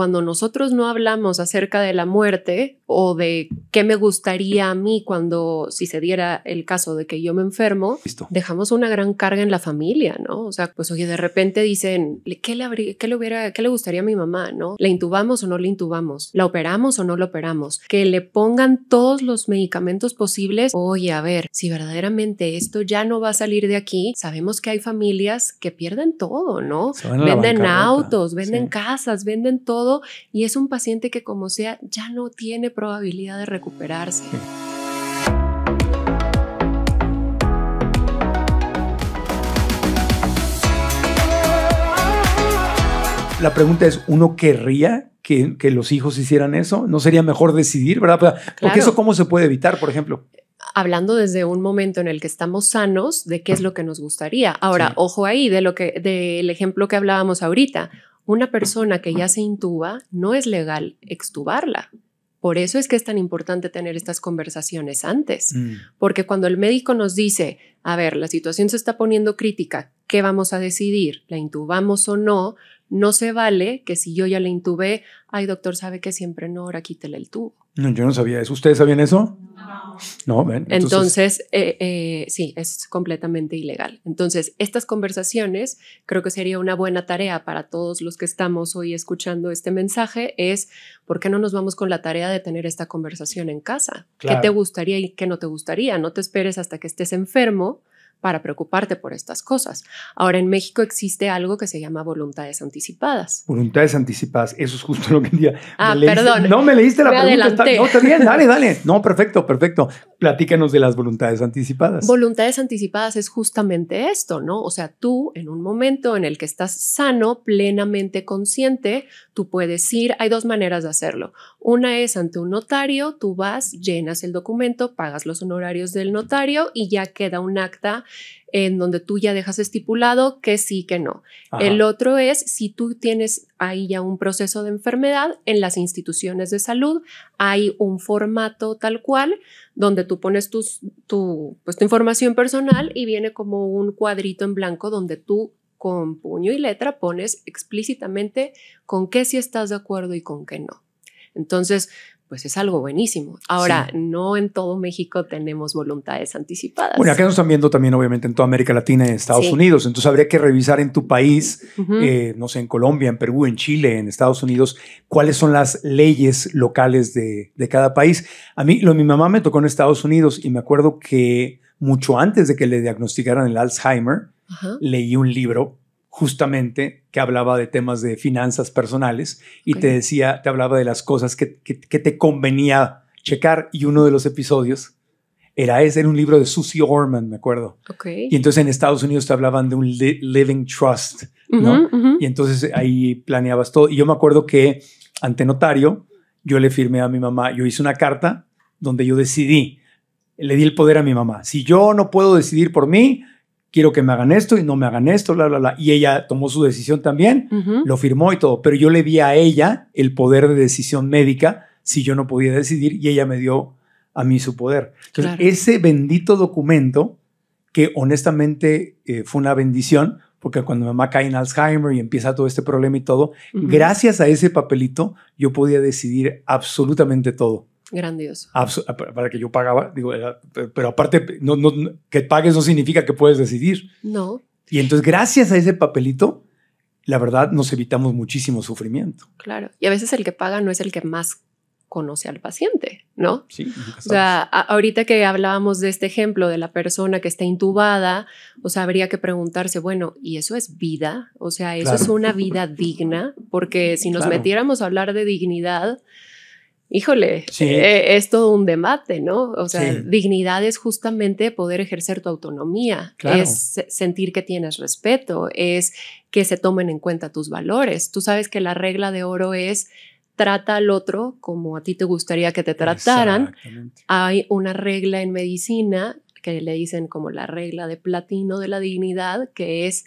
cuando nosotros no hablamos acerca de la muerte o de qué me gustaría a mí cuando, si se diera el caso de que yo me enfermo, dejamos una gran carga en la familia, ¿no? O sea, pues oye, de repente dicen, ¿qué le, qué le, hubiera, qué le gustaría a mi mamá, ¿no? ¿La intubamos o no la intubamos? ¿La operamos o no la operamos? Que le pongan todos los medicamentos posibles. Oye, a ver, si verdaderamente esto ya no va a salir de aquí, sabemos que hay familias que pierden todo, ¿no? Venden autos, venden casas, venden todo y es un paciente que como sea ya no tiene probabilidad de recuperarse. La pregunta es, ¿uno querría que, los hijos hicieran eso? ¿No sería mejor decidir, verdad? Porque eso cómo se puede evitar, por ejemplo. Hablando desde un momento en el que estamos sanos de qué es lo que nos gustaría. Ahora, ojo ahí de lo que del ejemplo que hablábamos ahorita una persona que ya se intuba, no es legal extubarla. Por eso es que es tan importante tener estas conversaciones antes, mm. porque cuando el médico nos dice, a ver, la situación se está poniendo crítica, ¿qué vamos a decidir? ¿La intubamos o no? No se vale que si yo ya la intubé, ay doctor, sabe que siempre no, ahora quítele el tubo. No, yo no sabía eso. ¿Ustedes sabían eso? No, entonces, eh, eh, sí, es completamente ilegal. Entonces, estas conversaciones, creo que sería una buena tarea para todos los que estamos hoy escuchando este mensaje, es ¿por qué no nos vamos con la tarea de tener esta conversación en casa? ¿Qué te gustaría y qué no te gustaría? No te esperes hasta que estés enfermo para preocuparte por estas cosas. Ahora en México existe algo que se llama voluntades anticipadas. Voluntades anticipadas, eso es justo lo que decía. Ah, perdón. No me leíste la pregunta. no, también, dale, dale. No, perfecto, perfecto. Platícanos de las voluntades anticipadas. Voluntades anticipadas es justamente esto, ¿no? O sea, tú en un momento en el que estás sano, plenamente consciente, tú puedes ir. Hay dos maneras de hacerlo. Una es ante un notario, tú vas, llenas el documento, pagas los honorarios del notario y ya queda un acta en donde tú ya dejas estipulado que sí, que no. El otro es si tú tienes ahí ya un proceso de enfermedad en las instituciones de salud, hay un formato tal cual donde tú pones tu, pues, tu información personal y viene como un cuadrito en blanco donde tú con puño y letra pones explícitamente con qué sí estás de acuerdo y con qué no. Entonces, pues es algo buenísimo. Ahora, no en todo México tenemos voluntades anticipadas. Bueno, acá nos están viendo también, obviamente, en toda América Latina y en Estados Unidos. Entonces, habría que revisar en tu país, eh, no sé, en Colombia, en Perú, en Chile, en Estados Unidos, cuáles son las leyes locales de, cada país. A mí, lo mi mamá me tocó en Estados Unidos y me acuerdo que mucho antes de que le diagnosticaran el Alzheimer, leí un libro justamente que hablaba de temas de finanzas personales y te decía, te hablaba de las cosas que, te convenía checar y uno de los episodios era ese, era un libro de Susie Orman, me acuerdo. Y entonces en Estados Unidos te hablaban de un living trust, ¿no? Y entonces ahí planeabas todo. Y yo me acuerdo que ante notario yo le firmé a mi mamá, yo hice una carta donde yo decidí, le di el poder a mi mamá. Si yo no puedo decidir por mí, quiero que me hagan esto y no me hagan esto, bla, bla, bla. Y ella tomó su decisión también, lo firmó y todo, pero yo le di a ella el poder de decisión médica si yo no podía decidir y ella me dio a mí su poder. Entonces, ese bendito documento, que honestamente eh, fue una bendición, porque cuando mi mamá cae en Alzheimer y empieza todo este problema y todo, gracias a ese papelito yo podía decidir absolutamente todo. Grandioso. para que yo pagaba, pero aparte, no, que pagues no significa que puedes decidir. No. Y entonces, gracias a ese papelito, la verdad, nos evitamos muchísimo sufrimiento. Claro. Y a veces el que paga no es el que más conoce al paciente, ¿no? Sí. O sea, ahorita que hablábamos de este ejemplo de la persona que está intubada, o sea, habría que preguntarse, bueno, ¿y eso es vida? O sea, ¿eso es una vida digna? Porque si nos metiéramos a hablar de dignidad, híjole, eh, es todo un debate, ¿no? O sea, dignidad es justamente poder ejercer tu autonomía, es sentir que tienes respeto, es que se tomen en cuenta tus valores. Tú sabes que la regla de oro es trata al otro como a ti te gustaría que te trataran. Hay una regla en medicina que le dicen como la regla de platino de la dignidad, que es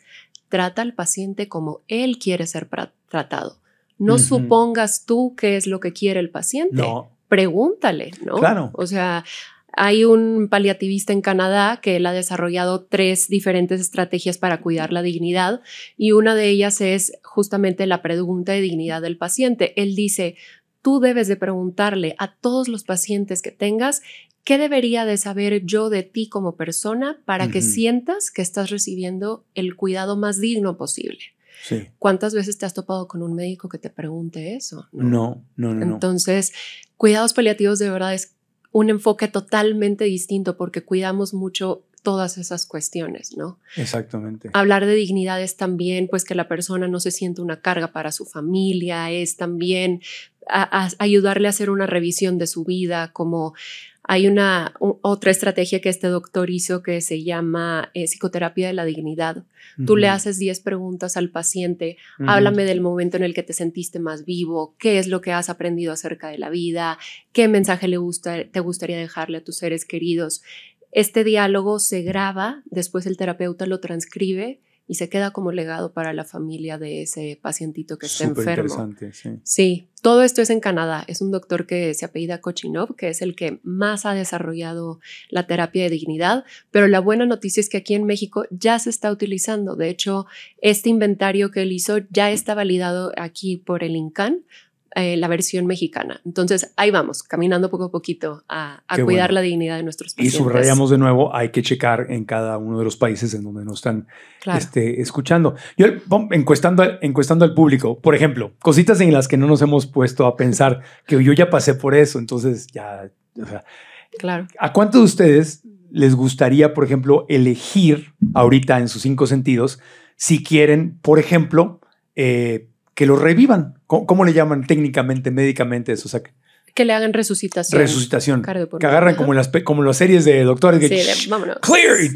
trata al paciente como él quiere ser tratado. No supongas tú qué es lo que quiere el paciente. No. Pregúntale, ¿no? Claro. O sea, hay un paliativista en Canadá que él ha desarrollado tres diferentes estrategias para cuidar la dignidad y una de ellas es justamente la pregunta de dignidad del paciente. Él dice, tú debes de preguntarle a todos los pacientes que tengas qué debería de saber yo de ti como persona para que sientas que estás recibiendo el cuidado más digno posible. ¿Cuántas veces te has topado con un médico que te pregunte eso? no, no. no Entonces, cuidados paliativos de verdad es un enfoque totalmente distinto porque cuidamos mucho todas esas cuestiones, ¿no? Exactamente. Hablar de dignidad es también, pues, que la persona no se siente una carga para su familia, es también ayudarle a hacer una revisión de su vida, como hay una otra estrategia que este doctor hizo que se llama eh, psicoterapia de la dignidad. Tú le haces 10 preguntas al paciente, háblame del momento en el que te sentiste más vivo, qué es lo que has aprendido acerca de la vida, qué mensaje le gusta, te gustaría dejarle a tus seres queridos. Este diálogo se graba, después el terapeuta lo transcribe y se queda como legado para la familia de ese pacientito que está Súper enfermo. Sí. sí, todo esto es en Canadá. Es un doctor que se apellida Kochinov, que es el que más ha desarrollado la terapia de dignidad, pero la buena noticia es que aquí en México ya se está utilizando. De hecho, este inventario que él hizo ya está validado aquí por el INCAN eh, la versión mexicana. Entonces, ahí vamos, caminando poco a poquito a, cuidar la dignidad de nuestros pacientes. Y subrayamos de nuevo, hay que checar en cada uno de los países en donde nos están este, escuchando. Yo encuestando, encuestando al público, por ejemplo, cositas en las que no nos hemos puesto a pensar, que yo ya pasé por eso, entonces ya... claro. ¿A cuántos de ustedes les gustaría, por ejemplo, elegir ahorita en sus cinco sentidos si quieren, por ejemplo, eh, que lo revivan. ¿Cómo, le llaman técnicamente, médicamente eso? O que, le hagan resucitación. Resucitación. Que agarran como las, como las series de doctores. Que, sí, vámonos. Clear. Y,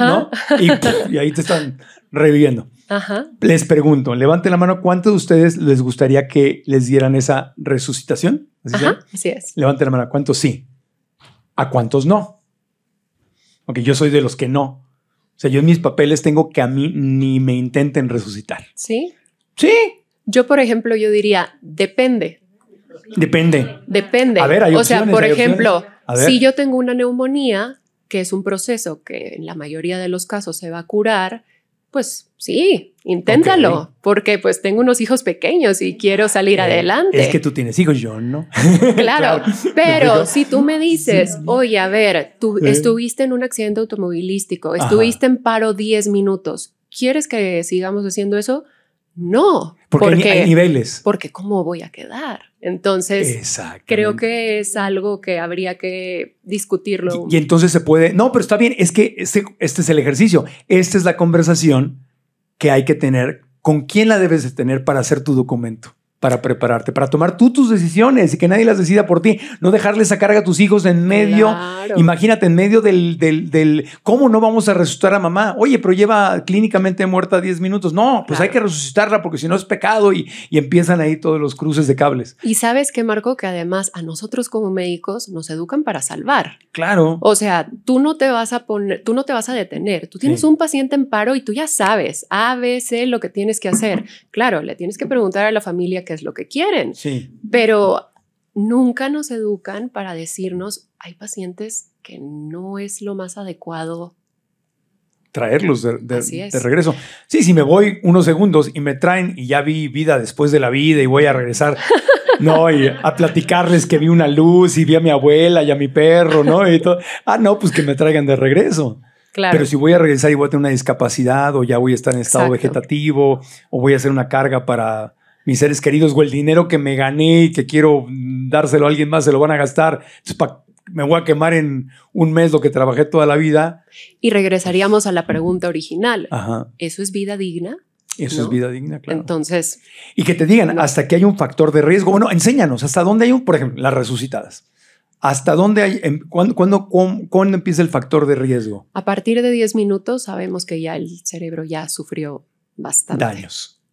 ¿no? y, ahí te están reviviendo. Ajá. Les pregunto, levante la mano, ¿cuántos de ustedes les gustaría que les dieran esa resucitación? Así, así es. Levanten la mano, ¿cuántos sí? ¿A cuántos no? Porque yo soy de los que no. O sea, yo en mis papeles tengo que a mí ni me intenten resucitar. ¿Sí? Sí. Yo, por ejemplo, yo diría, depende. Depende. Depende. A ver, o sea, por ejemplo, si yo tengo una neumonía, que es un proceso que en la mayoría de los casos se va a curar, pues sí, inténtalo, porque pues tengo unos hijos pequeños y quiero salir eh, adelante. Es que tú tienes hijos, yo no. claro, pero si tú me dices, oye, a ver, tú estuviste en un accidente automovilístico, estuviste en paro 10 minutos, ¿quieres que sigamos haciendo eso? No. Porque, hay niveles. Porque cómo voy a quedar. Entonces, creo que es algo que habría que discutirlo. Y, entonces se puede, no, pero está bien, es que este, este es el ejercicio, esta es la conversación que hay que tener, con quién la debes de tener para hacer tu documento para prepararte, para tomar tú tus decisiones y que nadie las decida por ti, no dejarle esa carga a tus hijos en medio, imagínate, en medio del, ¿cómo no vamos a resucitar a mamá? Oye, pero lleva clínicamente muerta 10 minutos. No, pues hay que resucitarla porque si no es pecado y, empiezan ahí todos los cruces de cables. Y sabes que, Marco, que además a nosotros como médicos nos educan para salvar. Claro. O sea, tú no te vas a poner, tú no te vas a detener, tú tienes un paciente en paro y tú ya sabes A, B, C, lo que tienes que hacer. Claro, le tienes que preguntar a la familia que es lo que quieren. Sí. Pero nunca nos educan para decirnos, hay pacientes que no es lo más adecuado traerlos de, regreso. Sí, si me voy unos segundos y me traen y ya vi vida después de la vida y voy a regresar, ¿no? Y a platicarles que vi una luz y vi a mi abuela y a mi perro, ¿no? Y todo. Ah, no, pues que me traigan de regreso. Claro. Pero si voy a regresar y voy a tener una discapacidad o ya voy a estar en estado vegetativo o voy a hacer una carga para mis seres queridos, o el dinero que me gané y que quiero dárselo a alguien más, se lo van a gastar. me voy a quemar en un mes lo que trabajé toda la vida. Y regresaríamos a la pregunta original. ¿Eso es vida digna? Eso es vida digna, claro. Entonces. Y que te digan, hasta que hay un factor de riesgo. Bueno, enséñanos, ¿hasta dónde hay un, por ejemplo, las resucitadas? ¿Hasta dónde hay, ¿cuándo, empieza el factor de riesgo? A partir de 10 minutos sabemos que ya el cerebro ya sufrió bastante. Daños.